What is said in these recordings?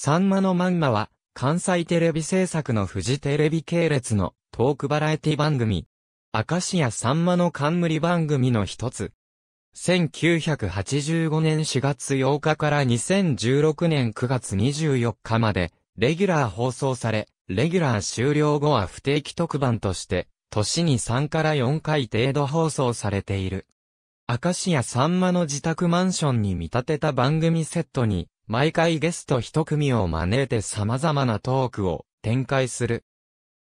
サンマのマンマは、関西テレビ制作のフジテレビ系列のトークバラエティ番組。アカシアサンマの冠番組の一つ。1985年4月8日から2016年9月24日まで、レギュラー放送され、レギュラー終了後は不定期特番として、年に3から4回程度放送されている。アカシアサンマの自宅マンションに見立てた番組セットに、毎回ゲスト一組を招いて様々なトークを展開する。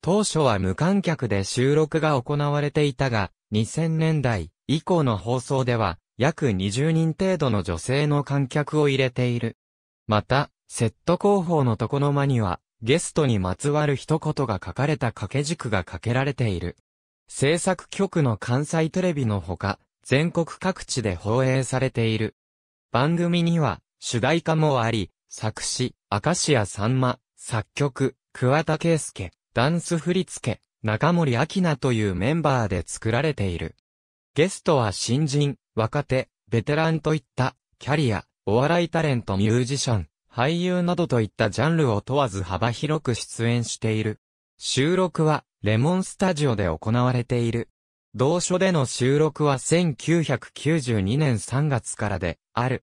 当初は無観客で収録が行われていたが、2000年代以降の放送では、約20人程度の女性の観客を入れている。また、セット広報の床の間には、ゲストにまつわる一言が書かれた掛け軸がかけられている。制作局の関西テレビのほか、全国各地で放映されている。番組には、主題歌もあり、作詞、明石家さんま、作曲、桑田圭介、ダンス振付中森明菜というメンバーで作られている。ゲストは新人、若手、ベテランといった、キャリア、お笑いタレントミュージシャン、俳優などといったジャンルを問わず幅広く出演している。収録は、レモンスタジオで行われている。同書での収録は1992年3月からで、ある。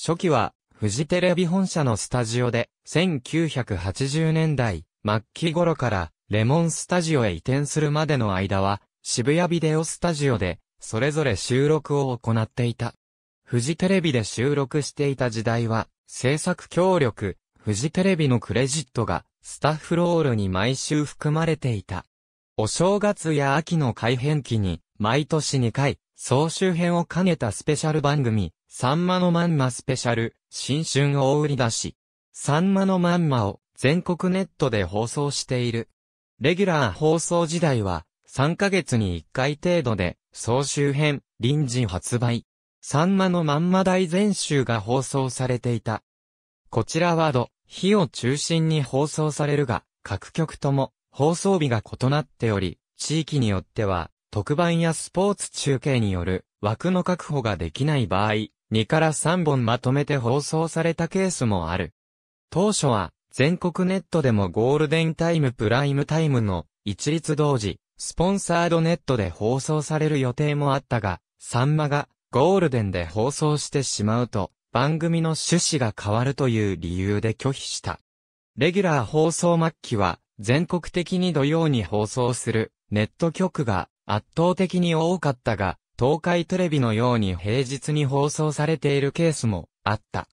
初期は、フジテレビ本社のスタジオで、1980年代末期頃から、レモンスタジオへ移転するまでの間は、渋谷ビデオスタジオで、それぞれ収録を行っていた。フジテレビで収録していた時代は、制作協力、フジテレビのクレジットが、スタッフロールに毎週含まれていた。お正月や秋の改編期に、毎年2回、総集編を兼ねたスペシャル番組、サンマのまんまスペシャル、新春大売り出し。サンマのまんまを全国ネットで放送している。レギュラー放送時代は、3ヶ月に1回程度で、総集編、臨時発売。サンマのまんま大全集が放送されていた。こちらはード、日を中心に放送されるが、各局とも、放送日が異なっており、地域によっては、特番やスポーツ中継による枠の確保ができない場合、2から3本まとめて放送されたケースもある。当初は、全国ネットでもゴールデンタイムプライムタイムの一律同時、スポンサードネットで放送される予定もあったが、サンマがゴールデンで放送してしまうと、番組の趣旨が変わるという理由で拒否した。レギュラー放送末期は、全国的に土曜に放送するネット局が圧倒的に多かったが、東海テレビのように平日に放送されているケースもあった。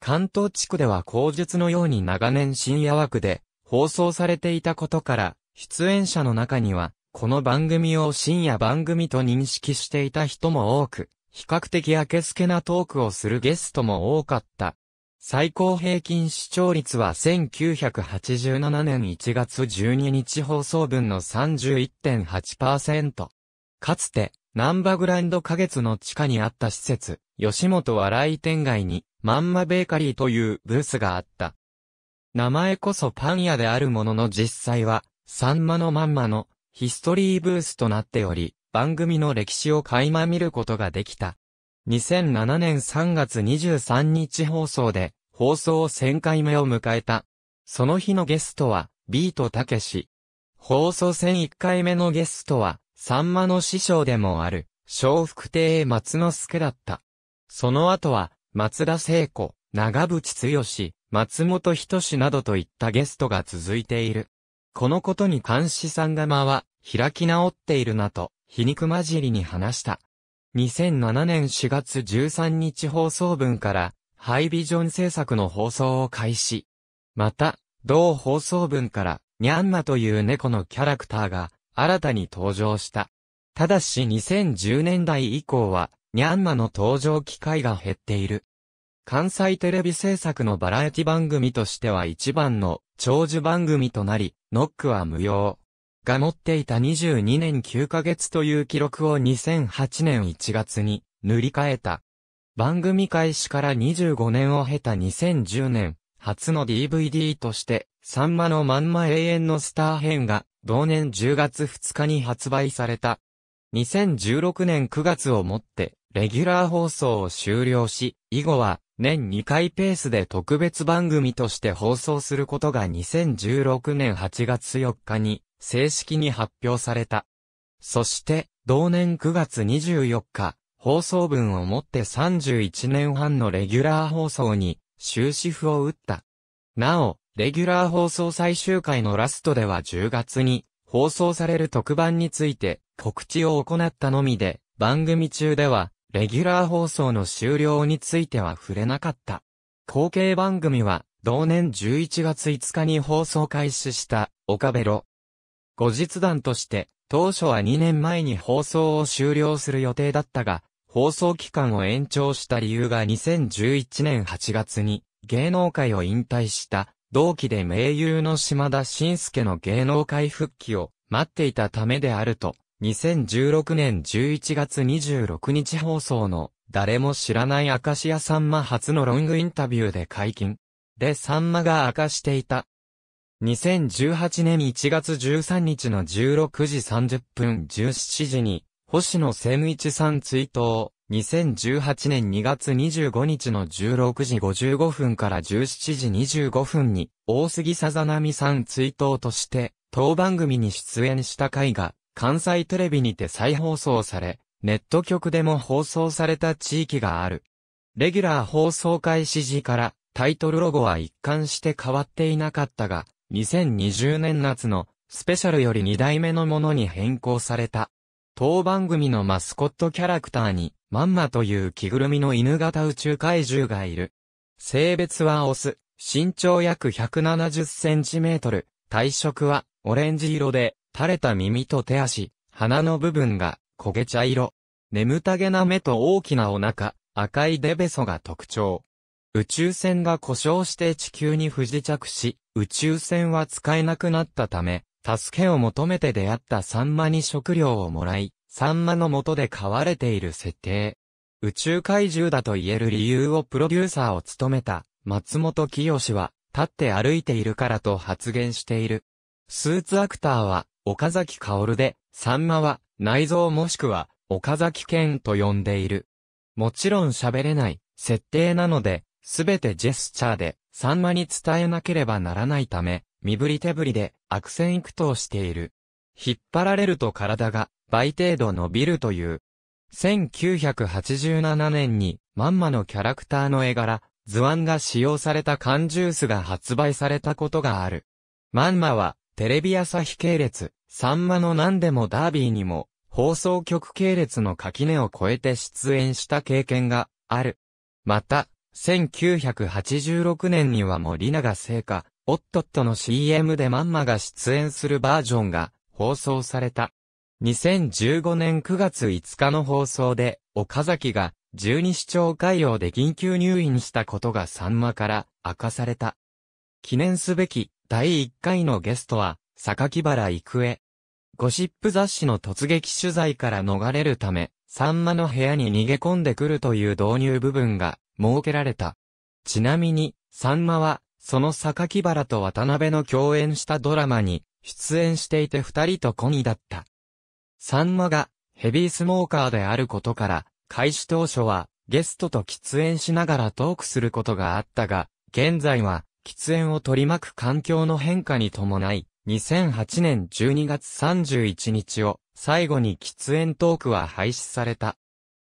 関東地区では口述のように長年深夜枠で放送されていたことから、出演者の中には、この番組を深夜番組と認識していた人も多く、比較的明けすけなトークをするゲストも多かった。最高平均視聴率は1987年1月12日放送分の31.8%。かつて、ナンバグランド花月の地下にあった施設、吉本笑い店街に、まんまベーカリーというブースがあった。名前こそパン屋であるものの実際は、サンマのまんまのヒストリーブースとなっており、番組の歴史を垣間見ることができた。2007年3月23日放送で、放送1000回目を迎えた。その日のゲストは、ビートたけし。放送1001回目のゲストは、さんまの師匠でもある、小福亭松之助だった。その後は、松田聖子、長渕剛、松本人志などといったゲストが続いている。このことに監視さんは、開き直っているなと、皮肉交じりに話した。2007年4月13日放送分から、ハイビジョン制作の放送を開始。また、同放送分から、ニャンマという猫のキャラクターが、新たに登場した。ただし2010年代以降は、ニャンマの登場機会が減っている。関西テレビ制作のバラエティ番組としては一番の長寿番組となり、ノックは無用。が持っていた22年9ヶ月という記録を2008年1月に塗り替えた。番組開始から25年を経た2010年、初の DVD として、サンマのまんま永遠のスター編が同年10月2日に発売された。2016年9月をもって、レギュラー放送を終了し、以後は、年2回ペースで特別番組として放送することが2016年8月4日に、正式に発表された。そして、同年9月24日、放送分をもって31年半のレギュラー放送に終止符を打った。なお、レギュラー放送最終回のラストでは10月に放送される特番について告知を行ったのみで、番組中ではレギュラー放送の終了については触れなかった。後継番組は同年11月5日に放送開始した岡部ロ。後日談として当初は2年前に放送を終了する予定だったが、放送期間を延長した理由が2011年8月に芸能界を引退した同期で名優の島田紳介の芸能界復帰を待っていたためであると、2016年11月26日放送の誰も知らない明石家さんま初のロングインタビューで解禁。でさんまが明かしていた。2018年1月13日の16時30分17時に、星野千一さん追悼。2018年2月25日の16時55分から17時25分に、大杉さざなみさん追悼として、当番組に出演した回が、関西テレビにて再放送され、ネット局でも放送された地域がある。レギュラー放送開始時から、タイトルロゴは一貫して変わっていなかったが、2020年夏のスペシャルより2代目のものに変更された。当番組のマスコットキャラクターに、まんまという着ぐるみの犬型宇宙怪獣がいる。性別はオス、身長約170センチメートル、体色はオレンジ色で、垂れた耳と手足、鼻の部分が焦げ茶色。眠たげな目と大きなお腹、赤いデベソが特徴。宇宙船が故障して地球に不時着し、宇宙船は使えなくなったため、助けを求めて出会ったサンマに食料をもらい、サンマの元で飼われている設定。宇宙怪獣だと言える理由をプロデューサーを務めた松本清は立って歩いているからと発言している。スーツアクターは岡崎薫で、サンマは内臓もしくは岡崎健と呼んでいる。もちろん喋れない設定なので、すべてジェスチャーでサンマに伝えなければならないため、身振り手振りで悪戦苦闘している。引っ張られると体が倍程度伸びるという。1987年に、まんまのキャラクターの絵柄、図案が使用された缶ジュースが発売されたことがある。まんまは、テレビ朝日系列、さんまの何でもダービーにも、放送局系列の垣根を越えて出演した経験がある。また、1986年には森永製菓、おっとっとの CM でまんまが出演するバージョンが放送された。2015年9月5日の放送で、岡崎が十二市長海洋で緊急入院したことがさんまから明かされた。記念すべき第1回のゲストは、榊原郁恵。ゴシップ雑誌の突撃取材から逃れるため、さんまの部屋に逃げ込んでくるという導入部分が設けられた。ちなみに、さんまは、その榊原と渡辺の共演したドラマに出演していて二人とコニだった。サンマがヘビースモーカーであることから、開始当初はゲストと喫煙しながらトークすることがあったが、現在は喫煙を取り巻く環境の変化に伴い、2008年12月31日を最後に喫煙トークは廃止された。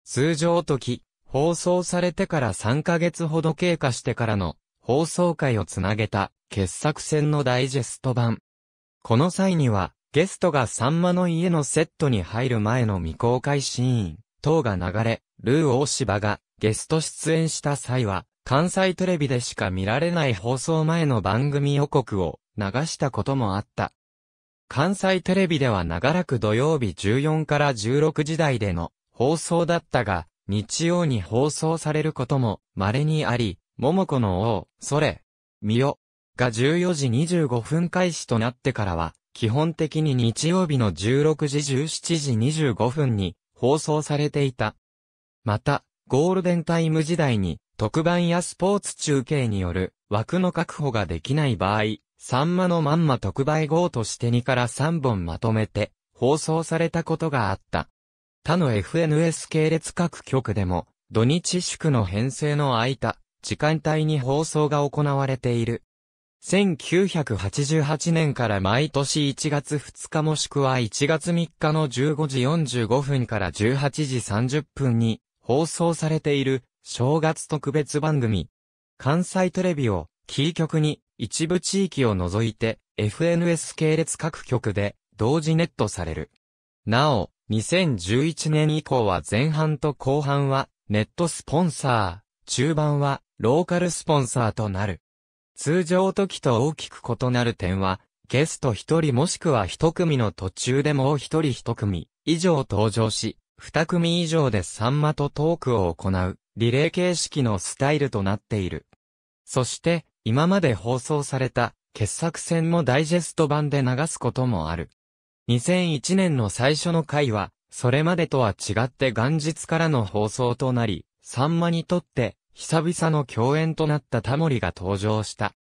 通常時、放送されてから3ヶ月ほど経過してからの放送回をつなげた傑作戦のダイジェスト版。この際にはゲストがサンマの家のセットに入る前の未公開シーン、等が流れ、ルー大芝がゲスト出演した際は、関西テレビでしか見られない放送前の番組予告を流したこともあった。関西テレビでは長らく土曜日14から16時台での放送だったが、日曜に放送されることも稀にあり、桃子の王、それ、みよ、が14時25分開始となってからは、基本的に日曜日の16時17時25分に放送されていた。また、ゴールデンタイム時代に特番やスポーツ中継による枠の確保ができない場合、サンマのまんま特売号として2から3本まとめて放送されたことがあった。他の FNS 系列各局でも土日祝の編成の空いた時間帯に放送が行われている1988年から毎年1月2日もしくは1月3日の15時45分から18時30分に放送されている正月特別番組。関西テレビをキー局に一部地域を除いて FNS 系列各局で同時ネットされる。なお、2011年以降は前半と後半はネットスポンサー、中盤はローカルスポンサーとなる。通常時と大きく異なる点は、ゲスト一人もしくは一組の途中でもう一人一組以上登場し、二組以上でサンマとトークを行う、リレー形式のスタイルとなっている。そして、今まで放送された、傑作戦もダイジェスト版で流すこともある。2001年の最初の回は、それまでとは違って元日からの放送となり、サンマにとって、久々の共演となったタモリが登場した。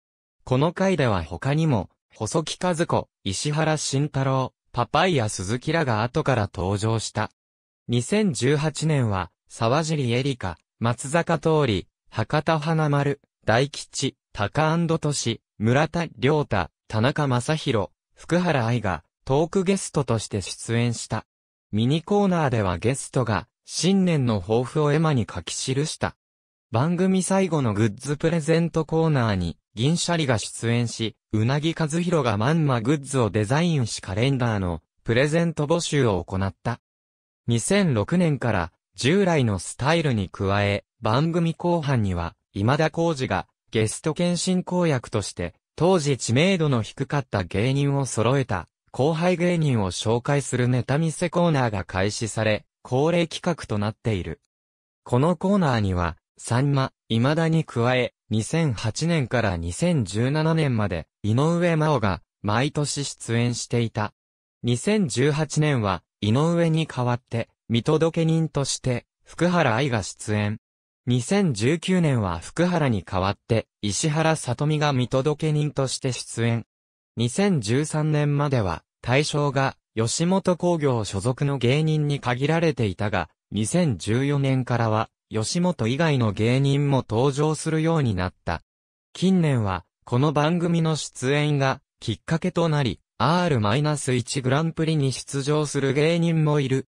この回では他にも、細木和子、石原慎太郎、パパイヤ鈴木らが後から登場した。2018年は、沢尻エリカ、松坂通り、博多花丸、大吉、高安市、村田良太、田中正宏、福原愛が、トークゲストとして出演した。ミニコーナーではゲストが、新年の抱負を絵馬に書き記した。番組最後のグッズプレゼントコーナーに、銀シャリが出演し、うなぎ和弘がまんまグッズをデザインしカレンダーのプレゼント募集を行った。2006年から従来のスタイルに加え、番組後半には今田浩二がゲスト検診公約として当時知名度の低かった芸人を揃えた後輩芸人を紹介するネタ見せコーナーが開始され、恒例企画となっている。このコーナーにはサンマ、未だに加え、2008年から2017年まで、井上真央が、毎年出演していた。2018年は、井上に代わって、見届け人として、福原愛が出演。2019年は福原に代わって、石原さとみが見届け人として出演。2013年までは、対象が、吉本工業所属の芸人に限られていたが、2014年からは、吉本以外の芸人も登場するようになった。近年は、この番組の出演がきっかけとなり、R-1 グランプリに出場する芸人もいる。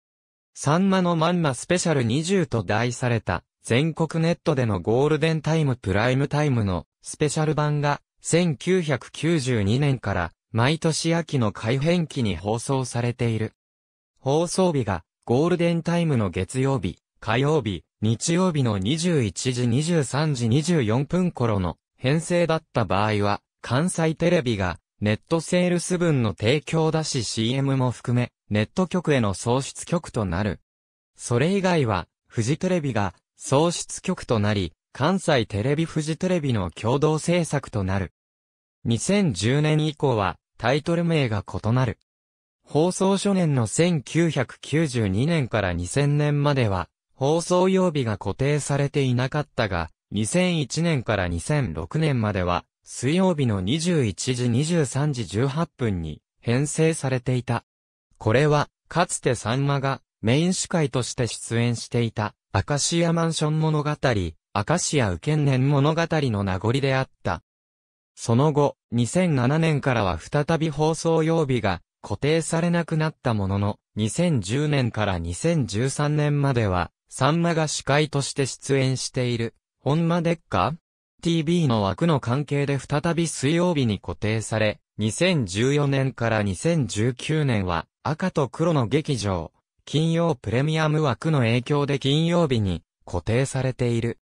サンマのまんまスペシャル20と題された、全国ネットでのゴールデンタイムプライムタイムのスペシャル版が、1992年から毎年秋の改編期に放送されている。放送日がゴールデンタイムの月曜日、火曜日、日曜日の21時23時24分頃の編成だった場合は、関西テレビがネットセールス分の提供だし CM も含め、ネット局への創出局となる。それ以外は、富士テレビが創出局となり、関西テレビ富士テレビの共同制作となる。2010年以降は、タイトル名が異なる。放送初年の1992年から2000年までは、放送曜日が固定されていなかったが、2001年から2006年までは、水曜日の21時23時18分に編成されていた。これは、かつてさんまがメイン司会として出演していた、アカシアマンション物語、アカシアウケンネン物語の名残であった。その後、2007年からは再び放送曜日が固定されなくなったものの、2010年から2013年までは、さんまが司会として出演している、ほんまでっか ?TV の枠の関係で再び水曜日に固定され、2014年から2019年は赤と黒の劇場、金曜プレミアム枠の影響で金曜日に固定されている。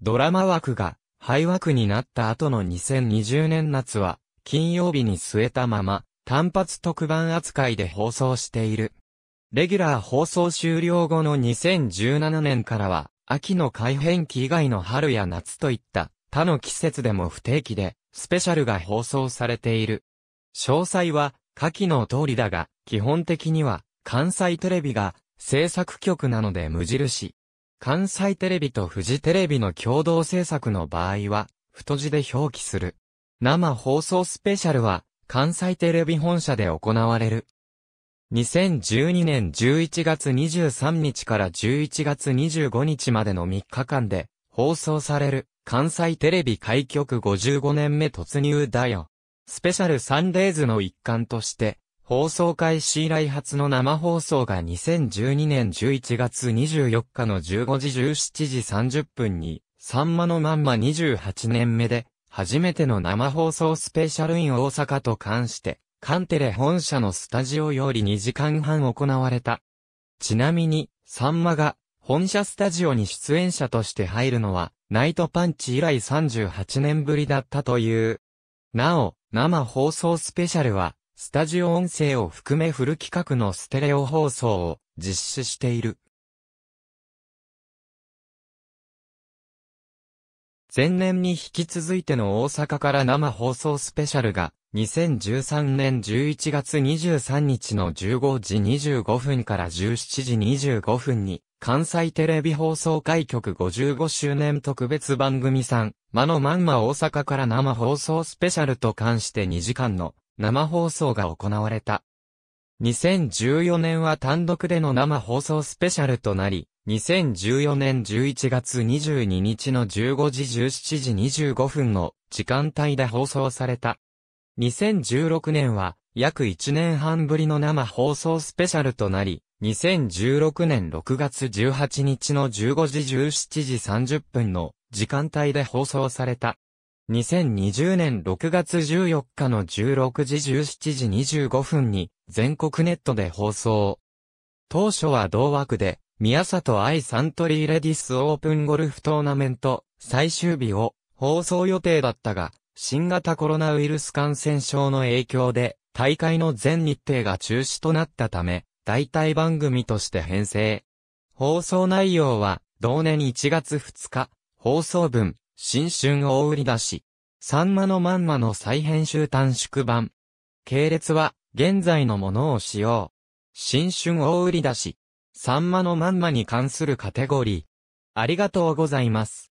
ドラマ枠が廃枠になった後の2020年夏は金曜日に据えたまま単発特番扱いで放送している。レギュラー放送終了後の2017年からは、秋の改変期以外の春や夏といった他の季節でも不定期で、スペシャルが放送されている。詳細は、下記の通りだが、基本的には、関西テレビが制作局なので無印。関西テレビとフジテレビの共同制作の場合は、太字で表記する。生放送スペシャルは、関西テレビ本社で行われる。2012年11月23日から11月25日までの3日間で放送される関西テレビ開局55年目突入だよ。スペシャルサンデーズの一環として放送開始以来初の生放送が2012年11月24日の15時17時30分に、サンマのまんま28年目で、初めての生放送スペシャルイン大阪と関して、カンテレ本社のスタジオより2時間半行われた。ちなみに、サンマが本社スタジオに出演者として入るのは、ナイトパンチ以来38年ぶりだったという。なお、生放送スペシャルは、スタジオ音声を含めフル企画のステレオ放送を実施している。前年に引き続いての大阪から生放送スペシャルが2013年11月23日の15時25分から17時25分に、関西テレビ放送開局55周年特別番組さん、魔のまんま大阪から生放送スペシャルと関して2時間の生放送が行われた。2014年は単独での生放送スペシャルとなり、2014年11月22日の15時17時25分の時間帯で放送された。2016年は約1年半ぶりの生放送スペシャルとなり、2016年6月18日の15時17時30分の時間帯で放送された。2020年6月14日の16時17時25分に全国ネットで放送。当初は同枠で宮里愛サントリーレディスオープンゴルフトーナメント最終日を放送予定だったが、新型コロナウイルス感染症の影響で、大会の全日程が中止となったため、代替番組として編成。放送内容は、同年1月2日、放送分、新春大売り出し。サンマのまんまの再編集短縮版。系列は、現在のものを使用。新春大売り出し。サンマのまんまに関するカテゴリー。ありがとうございます。